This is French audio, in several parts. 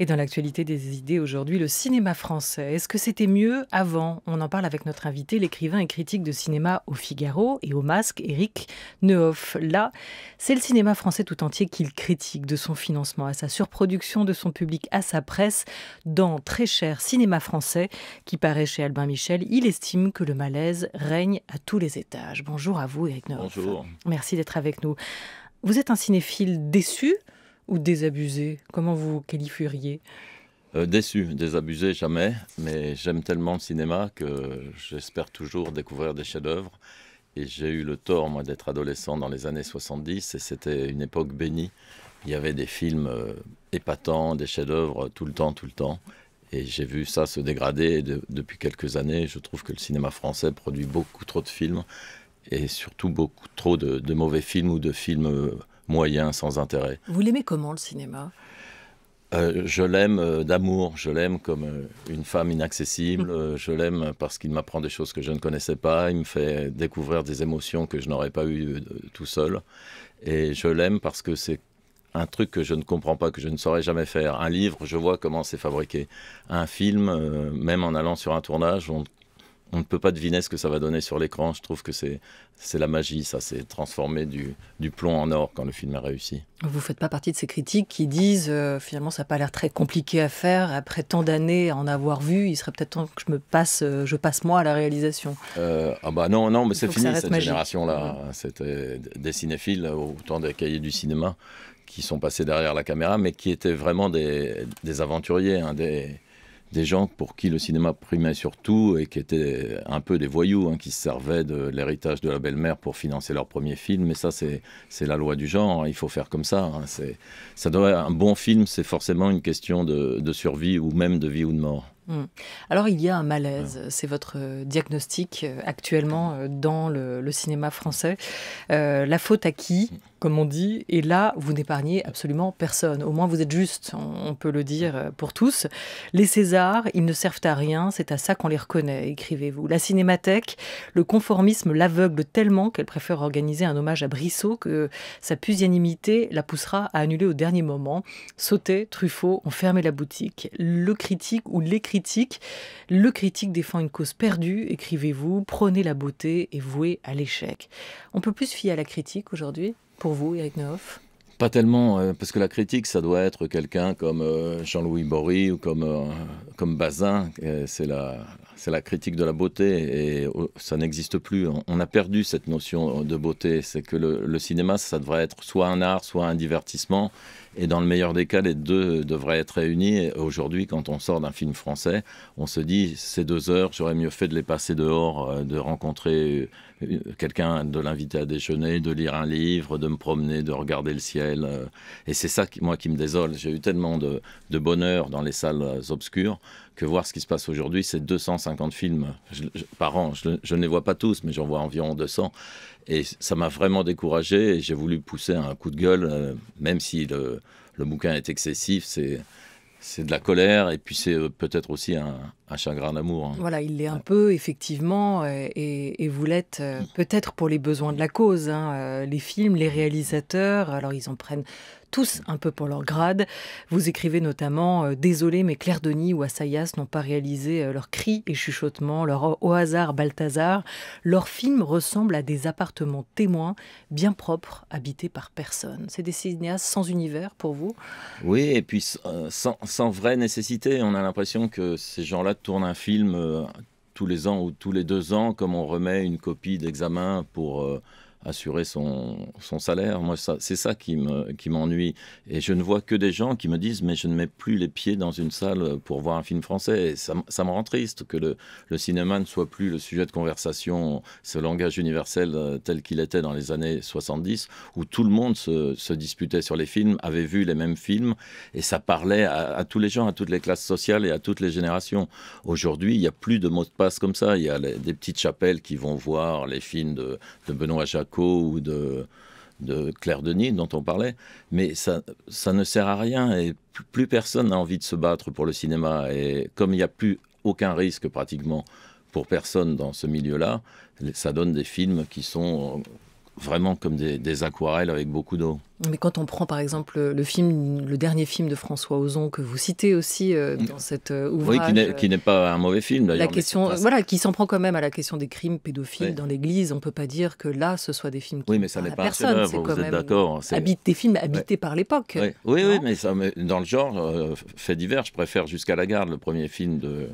Et dans l'actualité des idées aujourd'hui, le cinéma français. Est-ce que c'était mieux avant On en parle avec notre invité, l'écrivain et critique de cinéma au Figaro et au Masque, Eric Neuf. Là, c'est le cinéma français tout entier qu'il critique, de son financement à sa surproduction, de son public à sa presse, dans Très cher cinéma français, qui paraît chez Albin Michel. Il estime que le malaise règne à tous les étages. Bonjour à vous, Éric Neuf, Bonjour. Merci d'être avec nous. Vous êtes un cinéphile déçu ou désabusé Comment vous qualifieriez euh, Déçu, désabusé jamais, mais j'aime tellement le cinéma que j'espère toujours découvrir des chefs-d'œuvre. Et j'ai eu le tort, moi, d'être adolescent dans les années 70, et c'était une époque bénie. Il y avait des films euh, épatants, des chefs-d'œuvre tout le temps, tout le temps. Et j'ai vu ça se dégrader. depuis quelques années, je trouve que le cinéma français produit beaucoup trop de films, et surtout beaucoup trop de, mauvais films ou de films. Euh, moyen, sans intérêt. Vous l'aimez comment le cinéma euh, je l'aime euh, d'amour, je l'aime comme euh, une femme inaccessible, je l'aime parce qu'il m'apprend des choses que je ne connaissais pas, il me fait découvrir des émotions que je n'aurais pas eues tout seul. Et je l'aime parce que c'est un truc que je ne comprends pas, que je ne saurais jamais faire. Un livre, je vois comment c'est fabriqué. Un film, même en allant sur un tournage, on on ne peut pas deviner ce que ça va donner sur l'écran. Je trouve que c'est la magie, ça c'est transformer du, du, plomb en or quand le film a réussi. Vous ne faites pas partie de ces critiques qui disent euh, finalement ça n'a pas l'air très compliqué à faire, après tant d'années à en avoir vu, il serait peut-être temps que je me passe, euh, je passe moi à la réalisation. Euh, ah bah non, non, mais c'est fini cette génération-là. C'était des cinéphiles, autant des cahiers du cinéma qui sont passés derrière la caméra, mais qui étaient vraiment des, aventuriers, hein, des des gens pour qui le cinéma primait surtout et qui étaient un peu des voyous, hein, qui se servaient de l'héritage de la belle-mère pour financer leur premier film. Mais ça, c'est la loi du genre, hein, il faut faire comme ça. Hein. ça doit, un bon film, c'est forcément une question de survie ou même de vie ou de mort. Hmm. Alors il y a un malaise, c'est votre euh, diagnostic euh, actuellement euh, dans le, cinéma français. la faute à qui, hmm. comme on dit, et là vous n'épargnez absolument personne. Au moins vous êtes juste, on, peut le dire pour tous. Les Césars, ils ne servent à rien, c'est à ça qu'on les reconnaît, écrivez-vous. La cinémathèque, le conformisme l'aveugle tellement qu'elle préfère organiser un hommage à Brissot que sa pusillanimité la poussera à annuler au dernier moment. Sauté, Truffaut ont fermé la boutique. Le critique ou l'écriture critique. Le critique défend une cause perdue, écrivez-vous, prenez la beauté et vouez à l'échec. On peut plus fier à la critique aujourd'hui, pour vous, Eric Neuf pas tellement, euh, parce que la critique, ça doit être quelqu'un comme euh, Jean-Louis Bory ou comme, euh, comme Bazin. C'est la, c'est la critique de la beauté et oh, ça n'existe plus. On, a perdu cette notion de beauté. C'est que le, le, cinéma, ça devrait être soit un art, soit un divertissement. Et dans le meilleur des cas, les deux devraient être réunis. Aujourd'hui, quand on sort d'un film français, on se dit ces deux heures, j'aurais mieux fait de les passer dehors, de rencontrer quelqu'un de l'inviter à déjeuner, de lire un livre, de me promener, de regarder le ciel. Euh, et c'est ça, qui, moi, qui me désole. J'ai eu tellement de, bonheur dans les salles obscures que voir ce qui se passe aujourd'hui, c'est 250 films par an. Je, ne les vois pas tous, mais j'en vois environ 200. Et ça m'a vraiment découragé et j'ai voulu pousser un coup de gueule, euh, même si le, le bouquin est excessif, c'est c'est de la colère et puis c'est euh, peut-être aussi un, un chagrin d'amour. Hein. Voilà, il l'est un peu, effectivement, et, vous l'êtes euh, mm. peut-être pour les besoins de la cause. Hein, euh, les films, les réalisateurs, alors ils en prennent tous mm. un peu pour leur grade. Vous écrivez notamment euh, Désolé, mais Claire Denis ou Assayas n'ont pas réalisé leur leurs cris et chuchotements, leur au hasard Balthazar. Leurs films ressemblent à des appartements témoins, bien propres, habités par personne. C'est des cinéastes sans univers pour vous Oui, et puis sans, vraie nécessité. On a l'impression que ces gens-là tourne un film euh, tous les ans ou tous les deux ans, comme on remet une copie d'examen pour euh, assurer son, son salaire. Moi, c'est ça qui Me, qui et je ne vois que des gens qui me disent, mais je ne mets plus les pieds dans une salle pour voir un film français. Et ça, ça me rend triste que le, le, cinéma ne soit plus le sujet de conversation, ce langage universel euh, tel qu'il était dans les années 70, où tout le monde se, se, disputait sur les films, avait vu les mêmes films, et ça parlait à, tous les gens, à toutes les classes sociales et à toutes les générations. Aujourd'hui, il n'y a plus de mots de passe comme ça. Il y a des petites chapelles qui vont voir les films de, de Benoît Jacques ou de, Claire Denis dont on parlait, mais ça, ne sert à rien et plus personne n'a envie de se battre pour le cinéma. Et comme il n'y a plus aucun risque pratiquement pour personne dans ce milieu-là, ça donne des films qui sont euh, vraiment comme des aquarelles avec beaucoup d'eau. Mais quand on prend par exemple le film, le dernier film de François Ozon que vous citez aussi euh, mm. dans cet euh, ouvrage, oui, qui n'est pas un mauvais film d'ailleurs. La question, voilà, qui s'en prend quand même à la question des crimes pédophiles dans l'Église. On peut pas dire que là, ce soit des films. Qui oui, mais ça n'est pas personne. C'est quand même d'accord. des films habités par l'époque. Oui, oui, mais, ça, dans le genre euh, fait divers, je préfère Jusqu'à la garde, le premier film de,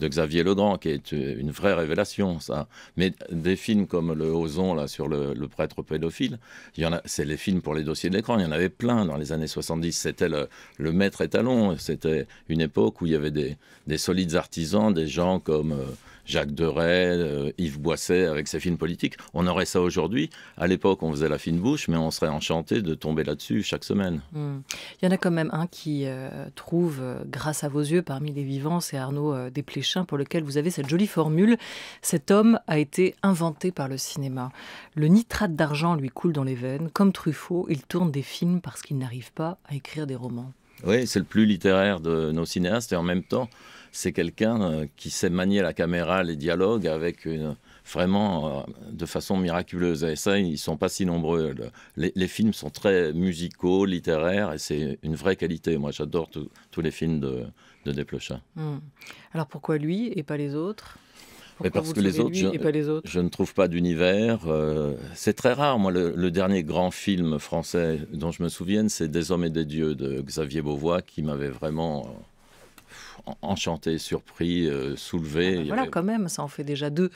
de Xavier Legrand, qui est une vraie révélation, ça. Mais des films comme le Ozon là sur le, le prêtre pédophile, il y en a. C'est les films pour les dossiers de Il y en avait plein dans les années 70. C'était le, maître étalon. C'était une époque où il y avait des, des solides artisans, des gens comme euh, Jacques Deray, euh, Yves Boisset avec ses films politiques. On aurait ça aujourd'hui. À l'époque, on faisait la fine bouche, mais on serait enchanté de tomber là-dessus chaque semaine. Hmm. Il y en a quand même un qui euh, trouve, euh, grâce à vos yeux, parmi les vivants, c'est Arnaud Desplechin, pour lequel vous avez cette jolie formule. Cet homme a été inventé par le cinéma. Le nitrate d'argent lui coule dans les veines. Comme Truffaut, il tourne des films parce qu'il n'arrive pas à écrire des romans. Oui, c'est le plus littéraire de nos cinéastes et en même temps, c'est quelqu'un euh, qui sait manier la caméra, les dialogues avec vraiment euh, de façon miraculeuse. Et ça, ils sont pas si nombreux. les, films sont très musicaux, littéraires, et c'est une vraie qualité. Moi, j'adore tous les films de, de hmm. Alors pourquoi lui et pas les autres mais parce que les autres, je, les autres, je, ne trouve pas d'univers. Euh, c'est très rare. Moi, le, dernier grand film français dont je me souviens, c'est Des hommes et des dieux de Xavier Beauvois, qui m'avait vraiment enchanté, surpris, euh, soulevé. Ah bah voilà, quand même, ça en fait déjà deux.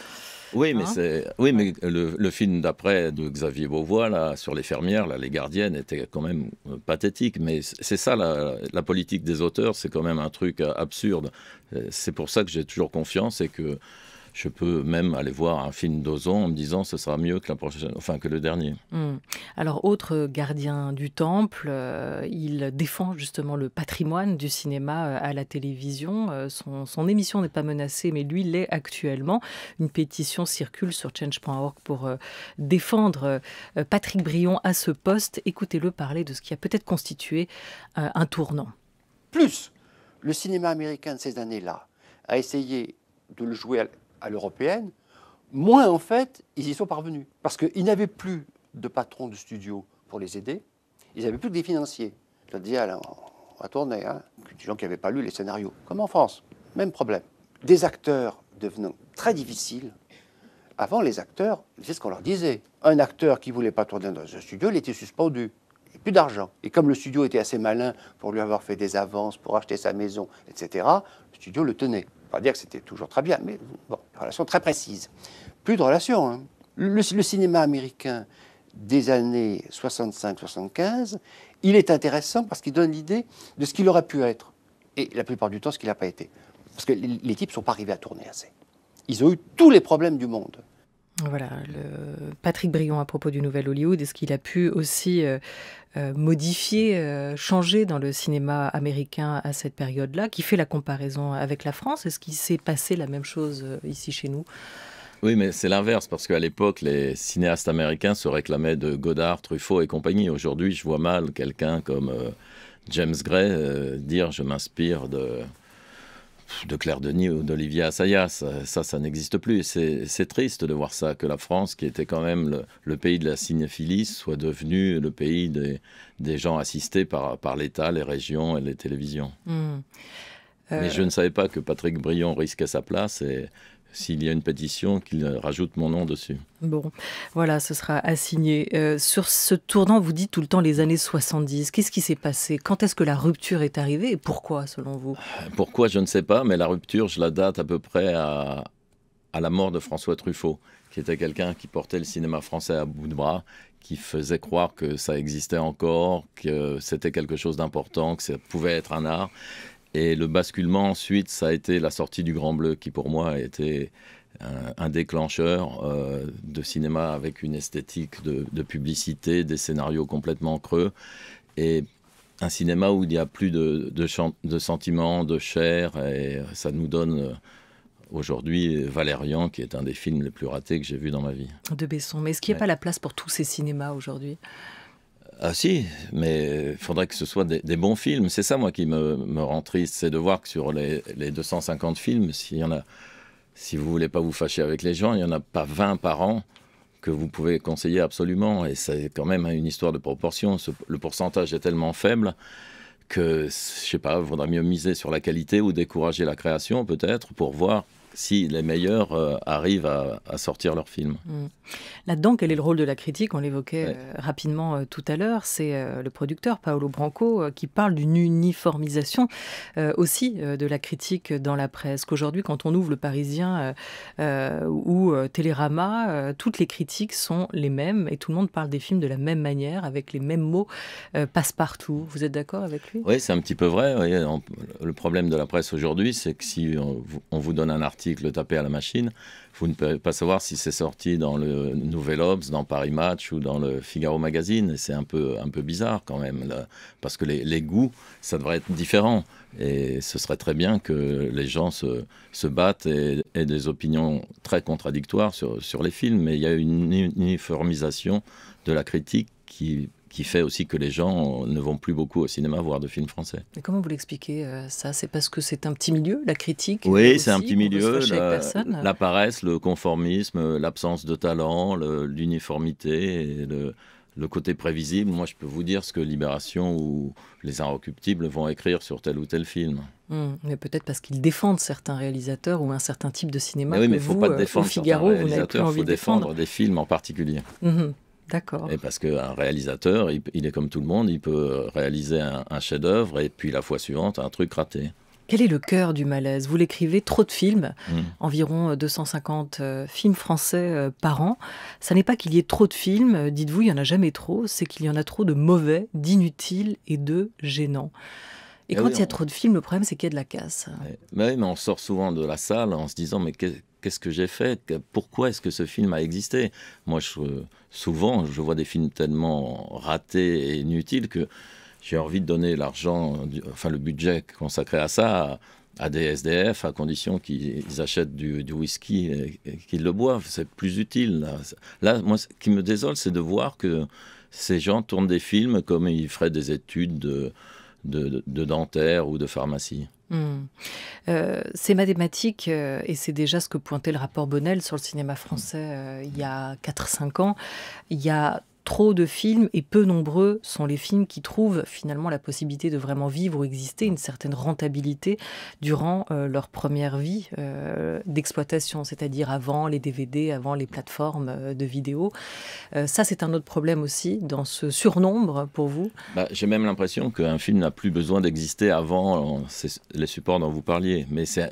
Oui, mais, hein c'est... oui mais le, film d'après de Xavier Beauvois, là, sur les fermières, là, les gardiennes, était quand même euh, pathétique. Mais c'est ça, la, la politique des auteurs, c'est quand même un truc euh, absurde. C'est pour ça que j'ai toujours confiance et que je peux même aller voir un film d'Ozon en me disant ce sera mieux que, enfin, que le dernier. Hmm. Alors, autre gardien du temple, euh, il défend justement le patrimoine du cinéma euh, à la télévision. Euh, son, émission n'est pas menacée, mais lui l'est actuellement. Une pétition circule sur change.org pour défendre Patrick Brion à ce poste. Écoutez-le parler de ce qui a peut-être constitué un tournant. Plus, le cinéma américain de ces années-là a essayé de le jouer à l'européenne, moins en fait ils y sont parvenus. Parce qu'ils n'avaient plus de patrons de studio pour les aider, ils n'avaient plus que des financiers. Je leur disais, on va tourner, hein. des gens qui n'avaient pas lu les scénarios. Comme en France, même problème. Des acteurs devenant très difficiles. Avant, les acteurs, c'est ce qu'on leur disait. Un acteur qui ne voulait pas tourner dans un studio, il était suspendu. Il avait plus d'argent. Et comme le studio était assez malin pour lui avoir fait des avances, pour acheter sa maison, etc., le studio le tenait dire que c'était toujours très bien, mais bon, une relation très précise. Plus de relations. Hein. Le, le cinéma américain des années 65-75, il est intéressant parce qu'il donne l'idée de ce qu'il aurait pu être, et la plupart du temps ce qu'il n'a pas été. Parce que les types ne sont pas arrivés à tourner assez. Ils ont eu tous les problèmes du monde. Voilà, le Patrick Brion à propos du Nouvel Hollywood, est-ce qu'il a pu aussi euh, euh, modifier, euh, changer dans le cinéma américain à cette période-là, qui fait la comparaison avec la France Est-ce qu'il s'est passé la même chose ici chez nous oui, mais c'est l'inverse, parce qu'à l'époque, les cinéastes américains se réclamaient de Godard, Truffaut et compagnie. Aujourd'hui, je vois mal quelqu'un comme James Gray dire je m'inspire de, de Claire Denis ou d'Olivier Assayas. Euh, ça, ça, n'existe plus. C'est triste de voir ça, que la France, qui était quand même le, pays de la cinéphilie, soit devenue le pays des, gens assistés par, l'État, les régions et les télévisions. Hmm. Mais euh, je ne savais pas que Patrick Brion risquait sa place et s'il y a une pétition, qu'il rajoute mon nom dessus. Bon, voilà, ce sera assigné. signer. Euh, sur ce tournant, vous dites tout le temps les années 70. Qu'est-ce qui s'est passé Quand est-ce que la rupture est arrivée et pourquoi, selon vous Pourquoi, je ne sais pas, mais la rupture, je la date à peu près à la mort de François Truffaut, qui était quelqu'un qui portait le cinéma français à bout de bras, qui faisait croire que ça existait encore, que c'était quelque chose d'important, que ça pouvait être un art. Et le basculement ensuite, ça a été la sortie du Grand Bleu qui pour moi a été un, déclencheur euh, de cinéma avec une esthétique de, publicité, des scénarios complètement creux et un cinéma où il n'y a plus de, de, de, sentiments, de chair et ça nous donne euh, aujourd'hui Valérian qui est un des films les plus ratés que j'ai vu dans ma vie. De Besson, mais est-ce qu'il n'y a pas la place pour tous ces cinémas aujourd'hui ah si, mais il euh, faudrait que ce soit des, bons films. C'est ça, moi, qui me, rend triste, c'est de voir que sur les, les 250 films, s'il y en a, si vous voulez pas vous fâcher avec les gens, il n'y en a pas 20 par an que vous pouvez conseiller absolument. Et c'est quand même hein, une histoire de proportion. le pourcentage est tellement faible que, je sais pas, il mieux miser sur la qualité ou décourager la création, peut-être, pour voir si les meilleurs euh, arrivent à, sortir leur film. Mm. Là-dedans, quel est le rôle de la critique On l'évoquait euh, rapidement euh, tout à l'heure. C'est le producteur Paolo Branco qui parle d'une uniformisation aussi de la critique dans la presse. Qu'aujourd'hui, quand on ouvre le Parisien ou Télérama, toutes les critiques sont les mêmes et tout le monde parle des films de la même manière, avec les mêmes mots passe-partout. Vous êtes d'accord avec lui Oui, c'est un petit peu vrai. Le problème de la presse aujourd'hui, c'est que si on vous donne un article, le taper à la machine, vous ne pouvez pas savoir si c'est sorti dans le Nouvel Obs, dans Paris Match ou dans le Figaro Magazine. C'est un peu, un peu bizarre quand même, parce que les, les, goûts, ça devrait être différent. Et ce serait très bien que les gens se, se battent et aient des opinions très contradictoires sur, sur les films. Mais il y a une uniformisation de la critique qui qui fait aussi que les gens ne vont plus beaucoup au cinéma voir de films français. Mais comment vous l'expliquez euh, ça C'est parce que c'est un petit milieu, la critique Oui, euh, c'est un petit milieu. La, paresse, le conformisme, l'absence de talent, l'uniformité, le, côté prévisible. Moi, je peux vous dire ce que Libération ou Les Inrecuptibles vont écrire sur tel ou tel film. Hmm, mais peut-être parce qu'ils défendent certains réalisateurs ou un certain type de cinéma. Mais oui, mais il ne faut pas euh, défendre Figaro, vous défendre. des films en particulier. Mmh D'accord. Et parce qu'un réalisateur, il, est comme tout le monde, il peut réaliser un, chef-d'œuvre et puis la fois suivante, un truc raté. Quel est le cœur du malaise Vous l'écrivez, trop de films, hmm. environ 250 euh, euh, films français euh, par an. Ça n'est pas qu'il y ait trop de films, dites-vous, il n'y en a jamais trop, c'est qu'il y en a trop de mauvais, d'inutiles et de gênants. Et eh quand il y a trop de films, le problème, c'est qu'il y a de la casse. Mais mais on sort souvent de la salle en se disant, mais qu'est-ce que j'ai fait Pourquoi est-ce que ce film a existé Moi, je, souvent, je vois des films tellement ratés et inutiles que j'ai envie de donner l'argent, enfin le budget consacré à ça, à, des SDF, à condition qu'ils achètent du, whisky et, qu'ils le boivent. C'est plus utile. Là. moi, ce qui me désole, c'est de voir que ces gens tournent des films comme ils feraient des études. de de, dentaire ou de pharmacie. Hmm. Euh, c'est mathématique, euh, et c'est déjà ce que pointait le rapport Bonnel sur le cinéma français euh, il y a 4-5 ans. Il y a trop de films et peu nombreux sont les films qui trouvent finalement la possibilité de vraiment vivre ou exister, une certaine rentabilité durant euh, leur première vie euh, d'exploitation, c'est-à-dire avant les DVD, avant les plateformes euh, de vidéo. ça, c'est un autre problème aussi dans ce surnombre pour vous bah, J'ai même l'impression qu'un film n'a plus besoin d'exister avant les supports dont vous parliez, mais c'est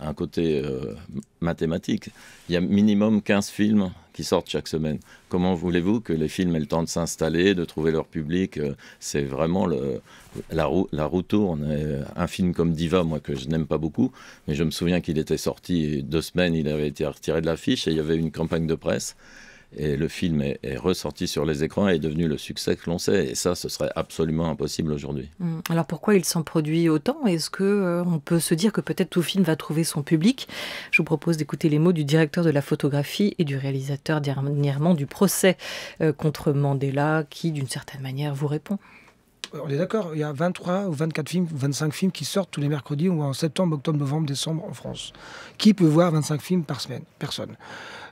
un côté euh, mathématique. Il y a minimum 15 films qui sortent chaque semaine. Comment voulez-vous que les films aient le temps de s'installer, de trouver leur public euh, C'est vraiment la, roue, la roue tourne. Euh, un film comme Diva, moi que je n'aime pas beaucoup, mais je me souviens qu'il était sorti deux semaines, il avait été retiré de l'affiche et il y avait une campagne de presse. Et le film est, ressorti sur les écrans et est devenu le succès que l'on sait. Et ça, ce serait absolument impossible aujourd'hui. Hum. Alors pourquoi il s'en produit autant Est-ce que euh, on peut se dire que peut-être tout film va trouver son public Je vous propose d'écouter les mots du directeur de la photographie et du réalisateur dernièrement du procès euh, contre Mandela, qui d'une certaine manière vous répond. On est d'accord, il y a 23 ou 24 films, 25 films qui sortent tous les mercredis ou en septembre, octobre, novembre, décembre en France. Qui peut voir 25 films par semaine Personne.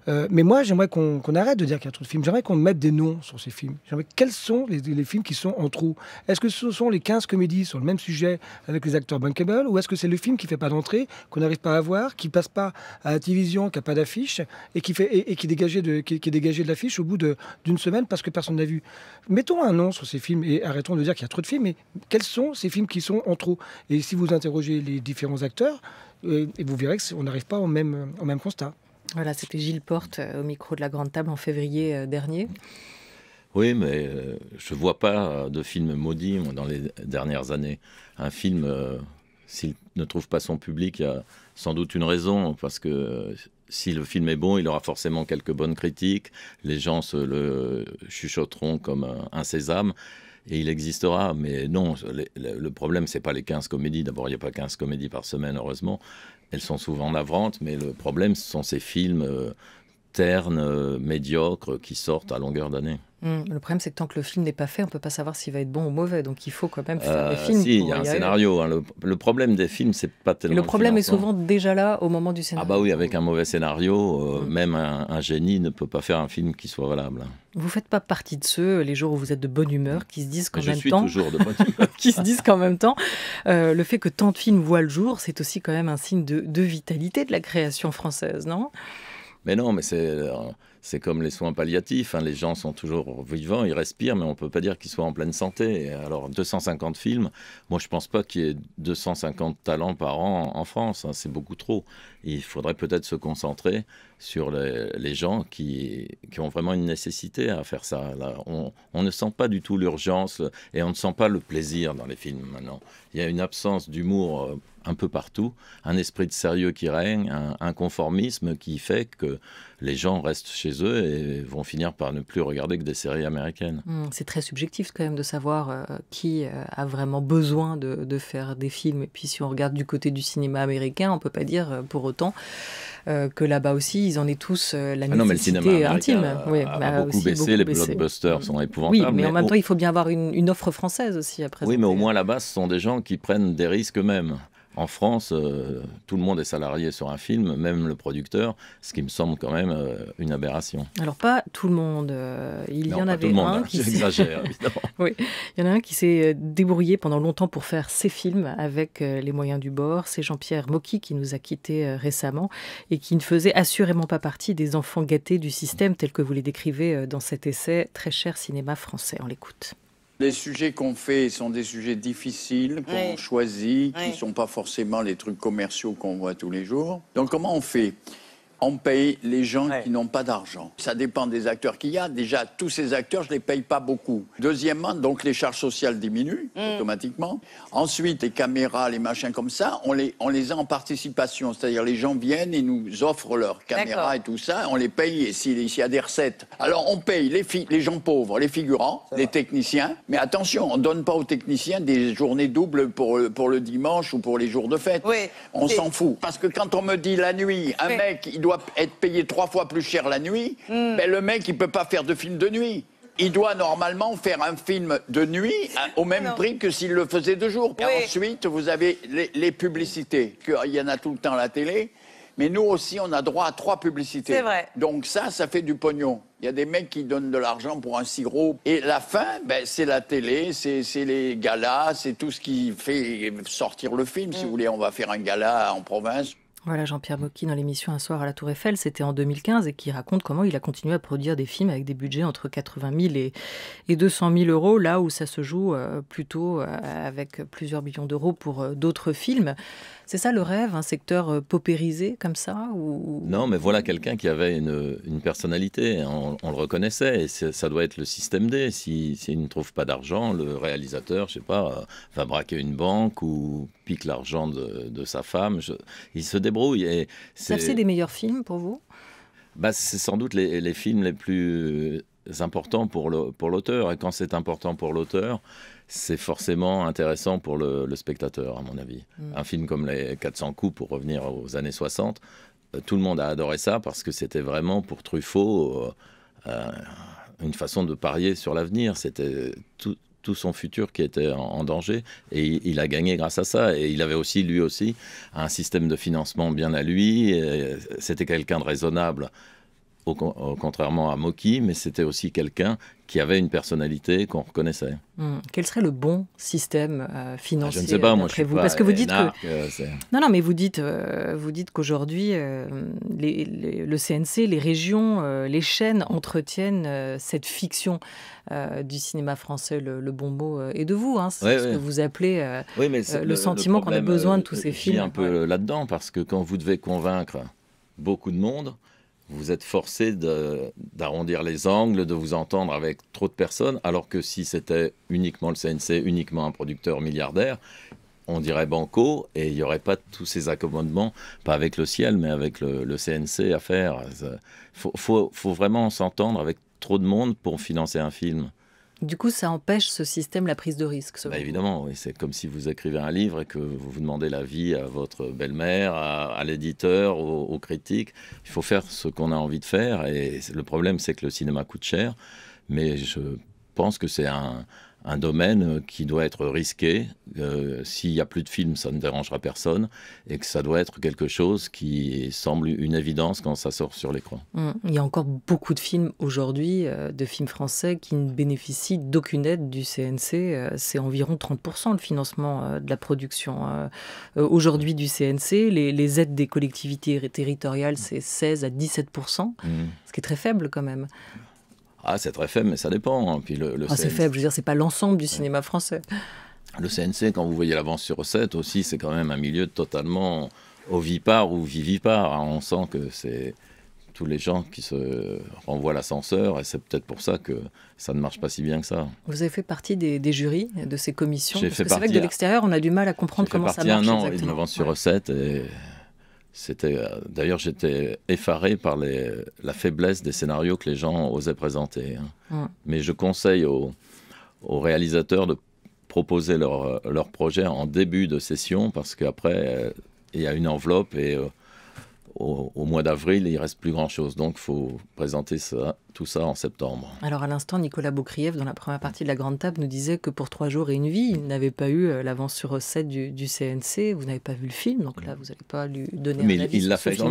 Euh, mais moi, j'aimerais qu'on arrête de dire qu'il y a trop de films. J'aimerais qu'on mette des noms sur ces films. J'aimerais quels sont les, films qui sont en trop Est-ce que ce sont les 15 comédies sur le même sujet avec les acteurs bankable ou est-ce que c'est le film qui fait pas d'entrée, qu'on n'arrive pas à voir, qui passe pas à la télévision, qui a pas d'affiche et qui est dégagé de l'affiche au bout d'une semaine parce que personne n'a vu. Mettons un nom sur ces films et arrêtons de dire qu'il y a trop de films. Mais quels sont ces films qui sont en trop Et si vous interrogez les différents acteurs, euh, et vous verrez qu'on n'arrive pas au même constat. Voilà, c'était Gilles Porte euh, au micro de la Grande Table en février euh, dernier. Oui, mais euh, je ne vois pas de film maudit dans les dernières années. Un film, s'il ne trouve pas son public, il a sans doute une raison, parce que si le film est bon, il aura forcément quelques bonnes critiques, les gens se le chuchoteront comme un, sésame et il existera. Mais non, le, problème, c'est pas les 15 comédies. D'abord, il n'y a pas 15 comédies par semaine, heureusement. Elles sont souvent navrantes, mais le problème, ce sont ces films euh, terne, euh, médiocres qui sortent à longueur d'année. Hmm. Le problème, c'est que tant que le film n'est pas fait, on ne peut pas savoir s'il va être bon ou mauvais. Donc il faut quand même faire des euh, films. Si, il y a un scénario. Hein. Le, problème des films, c'est pas tellement. le problème est souvent déjà là au moment du scénario. Ah, bah oui, avec un mauvais scénario, euh, hmm. même un, génie ne peut pas faire un film qui soit valable. Hein. Vous ne faites pas partie de ceux, les jours où vous êtes de bonne humeur, hmm. qui se disent qu'en même temps... Je suis toujours de bonne humeur. qui se disent qu'en même temps, le fait que tant de films voient le jour, c'est aussi quand même un signe de vitalité de la création française, non mais non, mais euh, c'est comme les soins palliatifs. Hein. Les gens sont toujours vivants, ils respirent, mais on ne peut pas dire qu'ils soient en pleine santé. Alors, 250 films, moi, je ne pense pas qu'il y ait 250 talents par an en France. Hein. C'est beaucoup trop il faudrait peut-être se concentrer sur les, gens qui, ont vraiment une nécessité à faire ça. on, ne sent pas du tout l'urgence et on ne sent pas le plaisir dans les films maintenant. Il y a une absence d'humour euh, un peu partout, un esprit de sérieux qui règne, un, conformisme qui fait que les gens restent chez eux et vont finir par ne plus regarder que des séries américaines. Mmh, c'est très subjectif quand même de savoir euh, qui euh, a vraiment besoin de, faire des films. Et puis si on regarde du côté du cinéma américain, on peut pas dire pour autant euh, que là-bas aussi, ils en aient tous euh, la ah non, mais le cinéma intime. A, a, bah, beaucoup, baissé, les blockbusters sont épouvantables. Oui, mais, en même temps, il faut bien avoir une, offre française aussi après. Oui, mais au moins là-bas, ce sont des gens qui prennent des risques eux-mêmes. En France, euh, tout le monde est salarié sur un film, même le producteur, ce qui me semble quand même euh, une aberration. Alors pas tout le monde. Euh, il y en avait un hein, qui oui, il y en a un qui s'est débrouillé pendant longtemps pour faire ses films avec les moyens du bord. C'est Jean-Pierre Mocky qui nous a quittés récemment et qui ne faisait assurément pas partie des enfants gâtés du système tel que vous les décrivez dans cet essai très cher cinéma français. On l'écoute. Les sujets qu'on fait sont des sujets difficiles, qu'on choisit, qui ne sont pas forcément les trucs commerciaux qu'on voit tous les jours. Donc comment on fait on paye les gens qui n'ont pas d'argent. Ça dépend des acteurs qu'il y a. Déjà, tous ces acteurs, je ne les paye pas beaucoup. Deuxièmement, donc les charges sociales diminuent mm. automatiquement. Ensuite, les caméras, les machins comme ça, on les, on les a en participation. C'est-à-dire les gens viennent et nous offrent leurs caméras et tout ça. On les paye et s'il y a des recettes. Alors on paye les, les gens pauvres, les figurants, les techniciens. Mais attention, on ne donne pas aux techniciens des journées doubles pour, pour le dimanche ou pour les jours de fête. On s'en fout. Parce que quand on me dit la nuit, un mec, il doit être payé trois fois plus cher la nuit, hmm. ben, le mec, il peut pas faire de film de nuit. Il doit normalement faire un film de nuit hein, ah, au même prix que s'il le faisait de jour. ensuite, vous avez les, publicités, il y en a tout le temps à la télé. Mais nous aussi, on a droit à trois publicités. Donc ça, ça fait du pognon. Il y a des mecs qui donnent de l'argent pour un sirop. Et la fin, ben, c'est la télé, c'est, les galas, c'est tout ce qui fait sortir le film. Si hmm. vous voulez, on va faire un gala en province. Voilà Jean-Pierre Mocky dans l'émission Un soir à la Tour Eiffel, c'était en 2015 et qui raconte comment il a continué à produire des films avec des budgets entre 80 000 et, 200 000 euros, là où ça se joue euh, plutôt euh, avec plusieurs millions d'euros pour euh, d'autres films. C'est ça le rêve, un secteur euh, paupérisé comme ça ou... Non, mais voilà quelqu'un qui avait une, personnalité, on, le reconnaissait, et ça doit être le système D. S'il si, ne trouve pas d'argent, le réalisateur, je sais pas, euh, va braquer une banque ou pique l'argent de, sa femme. il se débrouille. Et ça c'est des meilleurs films pour vous bah, C'est sans doute les, films les plus euh, importants pour l'auteur. Pour et quand c'est important pour l'auteur, c'est forcément intéressant pour le, spectateur, à mon avis. Mm. Un film comme Les 400 coups, pour revenir aux années 60, euh, tout le monde a adoré ça parce que c'était vraiment pour Truffaut euh, euh, une façon de parier sur l'avenir. C'était tout, son futur qui était en, danger et il, a gagné grâce à ça. Et il avait aussi, lui aussi, un système de financement bien à lui. C'était quelqu'un de raisonnable contrairement à Moki, mais c'était aussi quelqu'un qui avait une personnalité qu'on reconnaissait. Hmm. Quel serait le bon système euh, financier ah, Je ne sais pas, moi je Parce que vous dites que... Euh, non, non, mais vous dites, euh, vous dites qu'aujourd'hui, le CNC, les régions, les chaînes entretiennent cette fiction du cinéma français. Le, bon mot est de vous, hein, c'est ce que vous appelez le, sentiment qu'on a besoin de tous ces films. un peu là-dedans, parce que quand vous devez convaincre beaucoup de monde, vous êtes forcé d'arrondir les angles, de vous entendre avec trop de personnes, alors que si c'était uniquement le CNC, uniquement un producteur milliardaire, on dirait banco et il n'y aurait pas tous ces accommodements, pas avec le ciel, mais avec le, CNC à faire. Il faut, vraiment s'entendre avec trop de monde pour financer un film. Du coup, ça empêche ce système la prise de risque. Bah, évidemment, c'est comme si vous écrivez un livre et que vous, vous demandez l'avis à votre belle-mère, à, l'éditeur, aux, critiques. Il faut faire ce qu'on a envie de faire. Et le problème, c'est que le cinéma coûte cher. Mais je pense que c'est un, un domaine euh, qui doit être risqué. Euh, s'il n'y a plus de films, ça ne dérangera personne. Et que ça doit être quelque chose qui semble une évidence quand ça sort sur l'écran. Hum, il y a encore beaucoup de films aujourd'hui, euh, de films français, qui ne bénéficient d'aucune aide du CNC. C'est environ 30% le financement de la production aujourd'hui du CNC. Les, aides des collectivités territoriales, c'est 16 à 17%, hum. ce qui est très faible quand même. Ah, c'est très faible, mais ça dépend. Hein. Puis le, ah, c'est faible, je veux dire, c'est pas l'ensemble du cinéma français. Le CNC, quand vous voyez l'avance sur recette aussi, c'est quand même un milieu totalement ovipare ou vivipare. Hein. On sent que c'est tous les gens qui se renvoient l'ascenseur et c'est peut-être pour ça que ça ne marche pas si bien que ça. Vous avez fait partie des, jurys, de ces commissions C'est vrai que de l'extérieur, on a du mal à comprendre comment ça marche. J'ai fait partie un an, une avance sur recette et c'était euh, d'ailleurs j'étais effaré par la faiblesse des scénarios que les gens osaient présenter. Hein. Mais je conseille aux, réalisateurs de proposer euh, leur, projet en début de session parce qu'après euh, il y a une enveloppe et au, mois d'avril, il reste plus grand-chose. Donc, il faut présenter tout ça en septembre. Alors, à l'instant, Nicolas Boukriev, dans la première partie de la Grande Table, nous disait que pour trois jours et une vie, il n'avait pas eu euh, l'avance sur recette du, CNC. Vous n'avez pas vu le film, donc là, vous n'allez pas lui donner un avis il l'a fait quand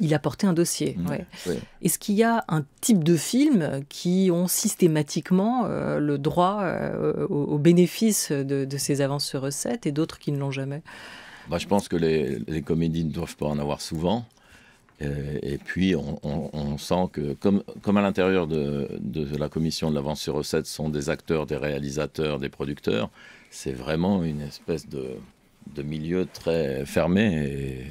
Il a porté un dossier. Mm. Est-ce qu'il y a un type de film qui ont systématiquement euh, le droit euh, au, bénéfice de, ces avances sur recettes et d'autres qui ne l'ont jamais bah, je pense que les, comédies ne doivent pas en avoir souvent. Euh, et, puis, on, sent que, comme, comme à l'intérieur de, la commission de l'avance sur recettes, sont des acteurs, des réalisateurs, des producteurs, c'est vraiment une espèce de, milieu très fermé. Et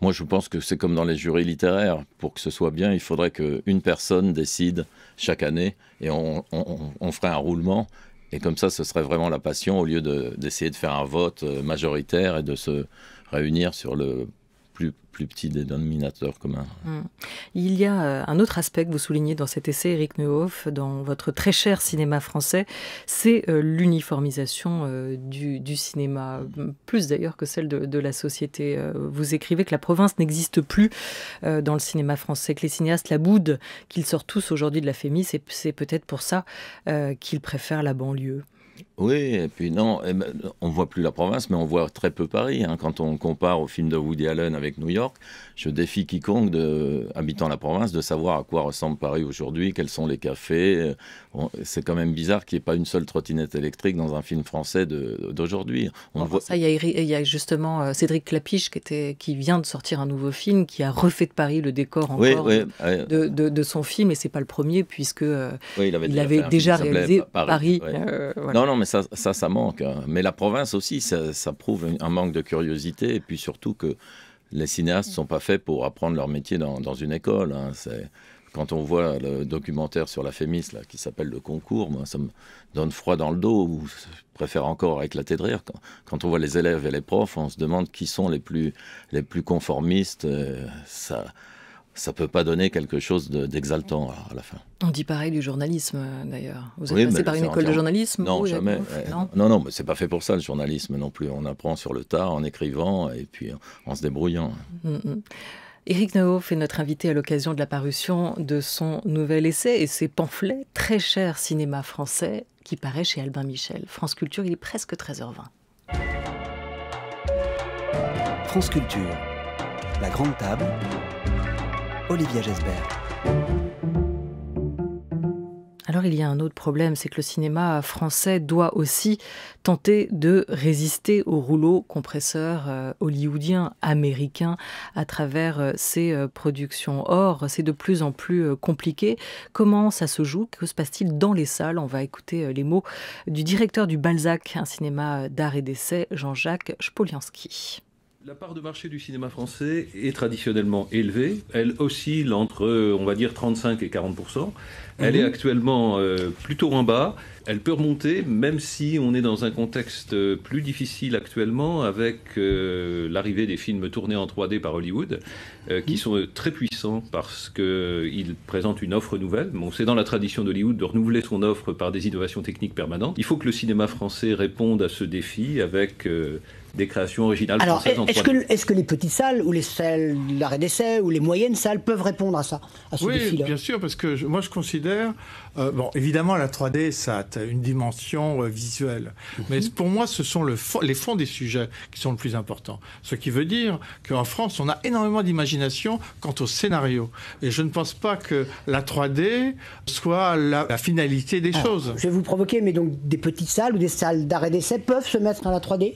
moi, je pense que c'est comme dans les jurys littéraires. Pour que ce soit bien, il faudrait qu'une personne décide chaque année et on, on ferait un roulement. Et comme ça, ce serait vraiment la passion au lieu d'essayer de, de, faire un vote euh, majoritaire et de se réunir sur le plus petit dénominateur commun. Mm. Il y a euh, un autre aspect que vous soulignez dans cet essai, Eric Neuhoff, dans votre très cher cinéma français, c'est euh, l'uniformisation euh, du, cinéma, plus d'ailleurs que celle de, la société. Vous écrivez que la province n'existe plus dans le cinéma français, que les cinéastes la boudent, qu'ils sortent tous aujourd'hui de la et c'est peut-être pour ça qu'ils préfèrent la banlieue. Oui, et puis non, ben, on voit plus la province, mais on voit très peu Paris. Hein. Quand on compare au film de Woody Allen avec New York, je défie quiconque habitant la province de savoir à quoi ressemble Paris aujourd'hui, quels sont les cafés. C'est quand même bizarre qu'il n'y ait pas une seule trottinette électrique dans un film français d'aujourd'hui. On voit... Ça, il y, a justement euh, Cédric Clapiche qui, était, qui vient de sortir un nouveau film qui a refait de Paris le décor encore euh, de, son film, et c'est pas le premier puisque euh, il avait déjà, réalisé Paris. voilà. Non, mais ça, ça, ça manque. Hein. Mais la province aussi, ça, prouve un manque de curiosité et puis surtout que les cinéastes ne sont pas faits pour apprendre leur métier dans, dans une école. Hein. C'est quand on voit le documentaire sur la Fémis qui s'appelle Le Concours, moi, ça me donne froid dans le dos, ou je préfère encore éclater de rire. Quand, on voit les élèves et les profs, on se demande qui sont les plus, les plus conformistes. Euh, ça, ça peut pas donner quelque chose d'exaltant à la fin. On dit pareil du journalisme euh, d'ailleurs. Vous êtes passé par une école de journalisme Non, jamais. Euh, non, non, non, mais c'est pas fait pour ça le journalisme non plus. On apprend sur le tas en écrivant et puis en, se débrouillant. Eric -hmm. Mm. Éric est notre invité à l'occasion de la parution de son nouvel essai et ses pamphlets Très cher cinéma français qui paraît chez Albin Michel. France Culture, il est presque 13h20. France Culture, la grande table Olivia Gesbert. Alors il y a un autre problème, c'est que le cinéma français doit aussi tenter de résister au rouleau compresseur euh, hollywoodien américain à travers ses euh, euh, productions. Or, c'est de plus en plus compliqué. Comment ça se joue Que se passe-t-il dans les salles On va écouter les mots du directeur du Balzac, un cinéma d'art et d'essai, Jean-Jacques Spolianski. La part de marché du cinéma français est traditionnellement élevée. Elle oscille entre, on va dire, 35 et 40 Elle mhm. est actuellement euh, plutôt en bas elle peut remonter, même si on est dans un contexte plus difficile actuellement avec euh, l'arrivée des films tournés en 3D par Hollywood, euh, qui mhm. sont très puissants parce qu'ils présentent une offre nouvelle. Bon, c'est dans la tradition d'Hollywood de renouveler son offre par des innovations techniques permanentes. Il faut que le cinéma français réponde à ce défi avec... Euh, des créations originales. Alors, est-ce que, est que, les petites salles ou les salles d'arrêt d'essai ou les moyennes salles peuvent répondre à ça Oui, bien sûr, parce que moi je considère, bon, évidemment la 3D, ça a une dimension euh, visuelle. Mhm. Mais pour moi, ce sont le les fonds des sujets qui sont le plus important. Ce qui veut dire qu'en France, on a énormément d'imagination quant au scénario. Et je ne pense pas que la 3D soit la, finalité des choses. Je vais vous provoquer, mais donc des petites salles ou des salles d'arrêt d'essai peuvent se mettre dans la 3D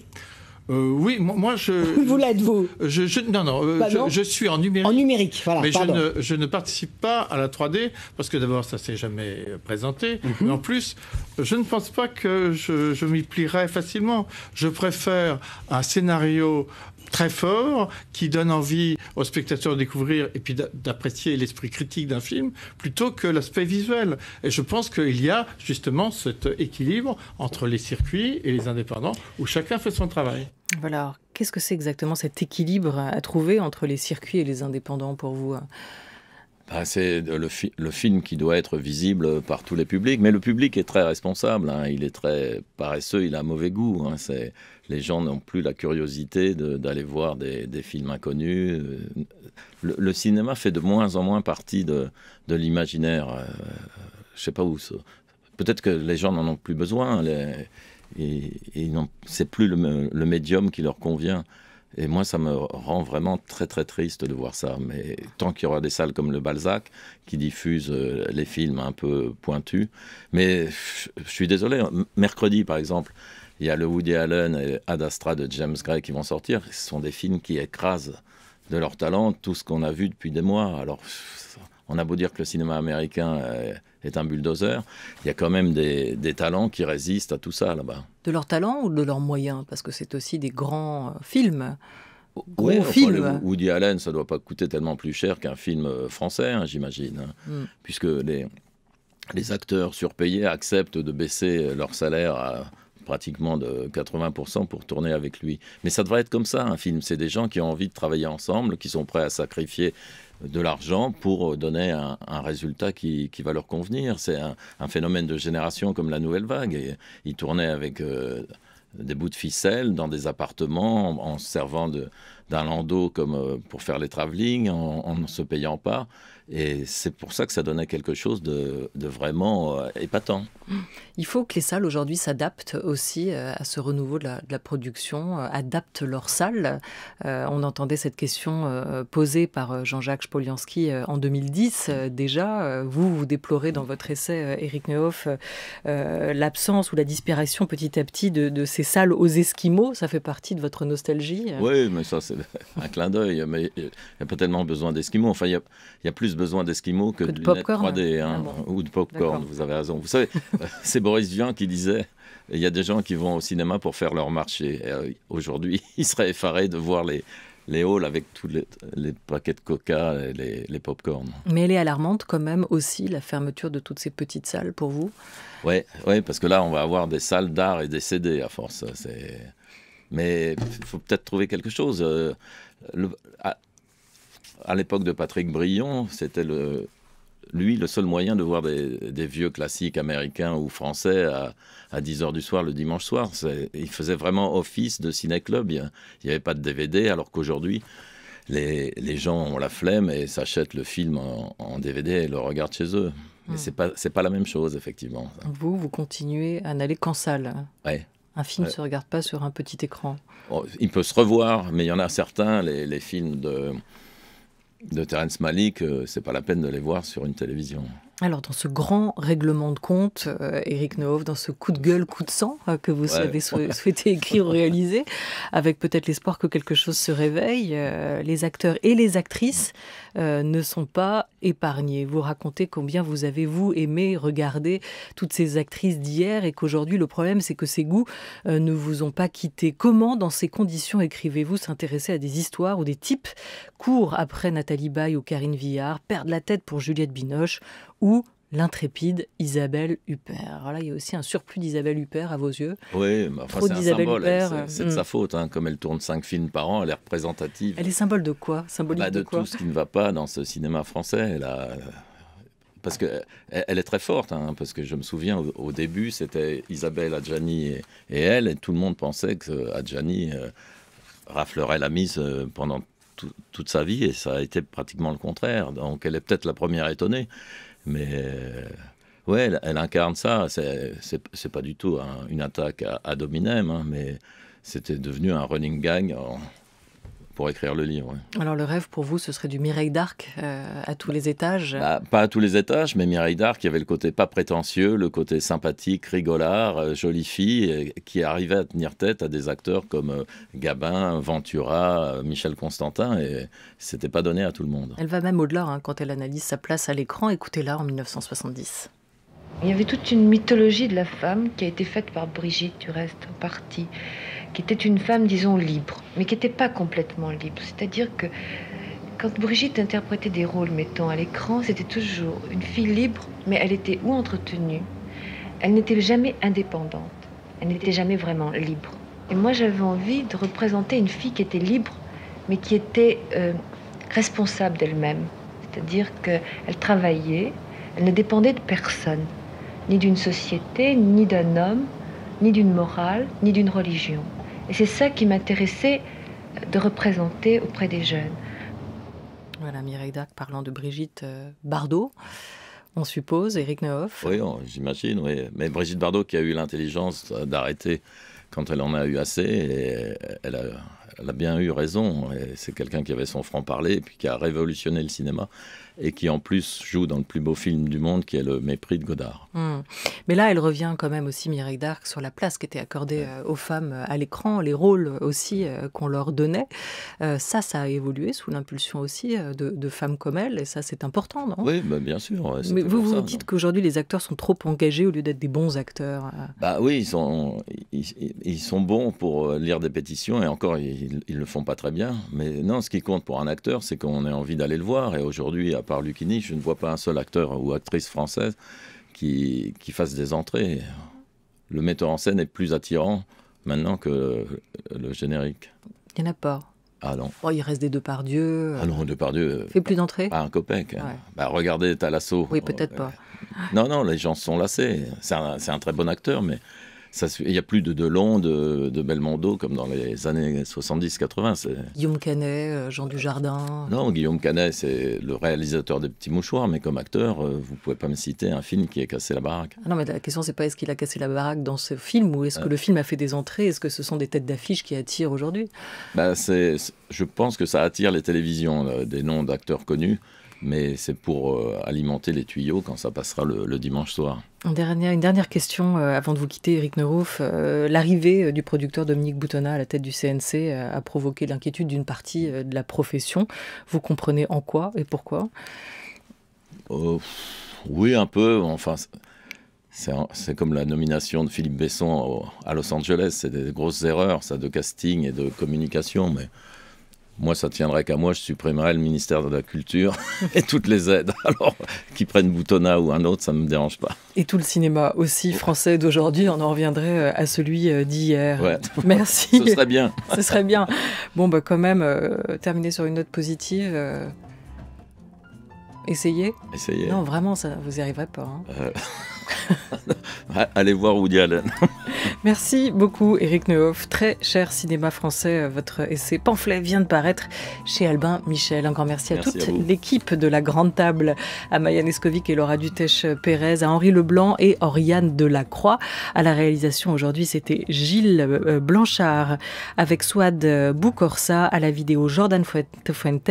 euh, Oui, moi, je. vous l'êtes, vous je, je, Non, non, euh, bah je, je, suis en numérique. En numérique, voilà. Mais ne, je ne, participe pas à la 3D, parce que d'abord, ça ne s'est jamais présenté. Mhm. Mais en plus, je ne pense pas que je, m'y plierai facilement. Je préfère un scénario très fort qui donne envie aux spectateurs de découvrir et puis d'apprécier l'esprit critique d'un film plutôt que l'aspect visuel. Et je pense qu'il y a justement cet équilibre entre les circuits et les indépendants où chacun fait son travail. Alors, Qu'est-ce que c'est exactement cet équilibre à trouver entre les circuits et les indépendants pour vous bah, c'est le, film qui doit être visible par tous les publics, mais le public est très responsable, hein. il est très paresseux, il a un mauvais goût. Hein les gens n'ont plus la curiosité d'aller voir des, films inconnus. Euh, le, cinéma fait de moins en moins partie de, l'imaginaire. Euh, je sais pas où. Peut-être que les gens n'en ont plus besoin. et, c'est plus le, médium qui leur convient. Et moi, ça me rend vraiment très très triste de voir ça. Mais tant qu'il y aura des salles comme le Balzac qui diffusent euh, les films un peu pointus, mais je suis désolé. Mercredi, par exemple, il y a le Woody Allen et Ad Astra de James Gray qui vont sortir. Ce sont des films qui écrasent de leur talent tout ce qu'on a vu depuis des mois. Alors, on a beau dire que le cinéma américain est un bulldozer, il y a quand même des, talents qui résistent à tout ça là-bas. De leur talent ou de leurs moyens Parce que c'est aussi des grands euh, films. Gros film. Woody Allen, ça ne doit pas coûter tellement plus cher qu'un film euh, français, hein, j'imagine, hein. Mm. puisque les, les acteurs surpayés acceptent de baisser leur salaire à, pratiquement de 80% pour tourner avec lui. Mais ça devrait être comme ça, un film. C'est des gens qui ont envie de travailler ensemble, qui sont prêts à sacrifier de l'argent pour euh, donner un, résultat qui, va leur convenir. C'est un, phénomène de génération comme la nouvelle vague. Et, ils tournaient avec euh, des bouts de ficelle dans des appartements en, se servant d'un landau comme euh, pour faire les travelling, en ne se payant pas. Et c'est pour ça que ça donnait quelque chose de, vraiment euh, épatant. Il faut que les salles aujourd'hui s'adaptent aussi euh, à ce renouveau de la, production, euh, adaptent leurs salles. on entendait cette question posée par Jean-Jacques Polianski en 2010 déjà. Vous, vous déplorez dans votre essai, Eric Nehoff, l'absence ou la disparition petit à petit de, ces salles aux Esquimaux. Ça fait partie de votre nostalgie Oui, mais ça c'est un clin d'œil. Mais il n'y a pas tellement besoin d'Esquimaux. Enfin, il y, il y a plus besoin d'esquimaux que, de, lunettes 3D hein, ah ou de popcorn. Vous avez raison. Vous savez, c'est Boris Vian qui disait il y a des gens qui vont au cinéma pour faire leur marché. Euh, aujourd'hui, ils seraient effarés de voir les, les halls avec tous les, paquets de coca et les, les pop-corn. Mais elle est alarmante quand même aussi, la fermeture de toutes ces petites salles pour vous Oui, ouais, parce que là, on va avoir des salles d'art et des CD à force. Mais il faut peut-être trouver quelque chose. Euh, le, ah, à l'époque de Patrick Brion, c'était le, lui le seul moyen de voir des, vieux classiques américains ou français à, 10h du soir le dimanche soir. Il faisait vraiment office de ciné-club. Il n'y avait pas de DVD, alors qu'aujourd'hui, les, gens ont la flemme et s'achètent le film en, DVD et le regardent chez eux. Mais hmm. c'est ce n'est pas, la même chose, effectivement. Vous, vous continuez à n'aller qu'en salle. Un film ne se regarde pas sur un petit écran. Oh, il peut se revoir, mais il y en a certains, les films de de Terence Malik, euh, c'est pas la peine de les voir sur une télévision. Alors, dans ce grand règlement de compte, Eric euh, Neuf, dans ce coup de gueule, coup de sang euh, que vous avez souhaité écrire ou réaliser, avec peut-être l'espoir que quelque chose se réveille, euh, les acteurs et les actrices ne sont pas épargnés. Vous racontez combien vous avez, vous, aimé regarder toutes ces actrices d'hier et qu'aujourd'hui, le problème, c'est que ces goûts ne vous ont pas quitté. Comment, dans ces conditions, écrivez-vous s'intéresser à des histoires ou des types courts après Nathalie Baye ou Karine Villard, perdre la tête pour Juliette Binoche ou l'intrépide Isabelle Huppert. Alors là, il y a aussi un surplus d'Isabelle Huppert à vos yeux. Oui, enfin, euh, c'est de hmm. sa faute. Hein, comme elle tourne cinq films par an, elle est représentative. Elle est symbole de quoi Symbolique bah, de, tout ce qui ne va pas dans ce cinéma français. Elle Parce que elle est très forte, hein, parce que je me souviens au, début, c'était Isabelle Adjani et, elle, et tout le monde pensait que Adjani euh, raflerait la mise euh, pendant toute sa vie, et ça a été pratiquement le contraire. Donc elle est peut-être la première étonnée. Mais euh, ouais, elle, incarne ça. C'est pas du tout une attaque à, dominem, hein, mais c'était devenu un running gang écrire le livre. Alors le rêve pour vous, ce serait du Mireille d'Arc euh, à tous les étages bah, Pas à tous les étages, mais Mireille d'Arc, qui avait le côté pas prétentieux, le côté sympathique, rigolard, euh, jolie fille, qui arrivait à tenir tête à des acteurs comme euh, Gabin, Ventura, Michel Constantin, et c'était pas donné à tout le monde. Elle va même au-delà hein, quand elle analyse sa place à l'écran. Écoutez-la en 1970. Il y avait toute une mythologie de la femme qui a été faite par Brigitte, du reste, en partie qui était une femme, disons, libre, mais qui n'était pas complètement libre. C'est-à-dire que quand Brigitte interprétait des rôles, mettant à l'écran, c'était toujours une fille libre, mais elle était ou entretenue, elle n'était jamais indépendante, elle n'était jamais vraiment libre. Et moi, j'avais envie de représenter une fille qui était libre, mais qui était euh, responsable d'elle-même. C'est-à-dire qu'elle travaillait, elle ne dépendait de personne, ni d'une société, ni d'un homme, ni d'une morale, ni d'une religion. Et c'est ça qui m'intéressait de représenter auprès des jeunes. Voilà, Mireille Dac parlant de Brigitte euh, Bardot, on suppose, Eric Nehoff. Oui, j'imagine, oui. Mais Brigitte Bardot qui a eu l'intelligence d'arrêter quand elle en a eu assez, et elle, a, bien eu raison. C'est quelqu'un qui avait son franc-parler et puis qui a révolutionné le cinéma et qui en plus joue dans le plus beau film du monde qui est Le Mépris de Godard. Hmm. Mais là, elle revient quand même aussi, Mireille d'Arc, sur la place qui était accordée euh, aux femmes euh, à l'écran, les rôles aussi euh, qu'on leur donnait. ça, ça a évolué sous l'impulsion aussi de, femmes comme elle, et ça, c'est important, Oui, bah, bien sûr. Mais vous vous dites qu'aujourd'hui, les acteurs sont trop engagés au lieu d'être des bons acteurs. Bah oui, ils sont, bons pour lire des pétitions, et encore, ils, ne le font pas très bien. Mais non, ce qui compte pour un acteur, c'est qu'on ait envie d'aller le voir, et aujourd'hui, par Lucini, je ne vois pas un seul acteur ou actrice française qui, qui fasse des entrées. Le metteur en scène est plus attirant maintenant que le générique. Il n'y en a pas. Ah non. Oh, il reste des Dieu. Euh, ah non, Dieu. Euh, fait plus d'entrée. Pas un copec. Hein. Bah, regardez l'assaut. Oui, peut-être euh, pas. Non, non, les gens sont lassés. C'est un, très bon acteur, mais il n'y a plus de Delon, de, de, Belmondo comme dans les années 70-80. Guillaume Canet, euh, Jean Dujardin. Non, Guillaume Canet, c'est le réalisateur des Petits Mouchoirs, mais comme acteur, euh, vous pouvez pas me citer un film qui a cassé la baraque. Ah non, mais la question, c'est pas est-ce qu'il a cassé la baraque dans ce film ou est-ce que ah. le film a fait des entrées Est-ce que ce sont des têtes d'affiche qui attirent aujourd'hui bah, Je pense que ça attire les télévisions, des noms d'acteurs connus mais c'est pour euh, alimenter les tuyaux quand ça passera le, dimanche soir. Une dernière, une dernière question euh, avant de vous quitter, Eric Neurouf. Euh, l'arrivée du producteur Dominique Boutonnat à la tête du CNC a provoqué l'inquiétude d'une partie de la profession. Vous comprenez en quoi et pourquoi oh, Oui, un peu. Enfin, c'est comme la nomination de Philippe Besson à Los Angeles. C'est des grosses erreurs, ça, de casting et de communication, mais moi, ça tiendrait qu'à moi, je supprimerais le ministère de la Culture et toutes les aides. Alors, qu'ils prennent Boutonna ou un autre, ça ne me dérange pas. Et tout le cinéma aussi français d'aujourd'hui, on en reviendrait euh, à celui euh, d'hier. Ouais. Merci. Ce serait bien. Ce serait bien. Bon, bah, quand même, euh, terminer sur une note positive. Essayez. Essayez. Non, vraiment, ça, vous n'y pas. Hein. Allez voir Woody Allen. Merci beaucoup, Eric Neuf, Très cher cinéma français, euh, votre essai pamphlet vient de paraître chez Albin Michel. un grand merci à toute l'équipe de la Grande Table, à Maya Neskovic et Laura Dutèche-Pérez, à Henri Leblanc et Oriane Delacroix. À la réalisation aujourd'hui, c'était Gilles euh, euh, Blanchard avec Swad Boukorsa, à la vidéo Jordan Fuentes.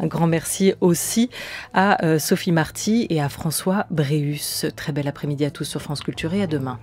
Un grand merci aussi à Sophie Marty et à François Bréus. Très belle après midi à tous sur France Culture et à demain.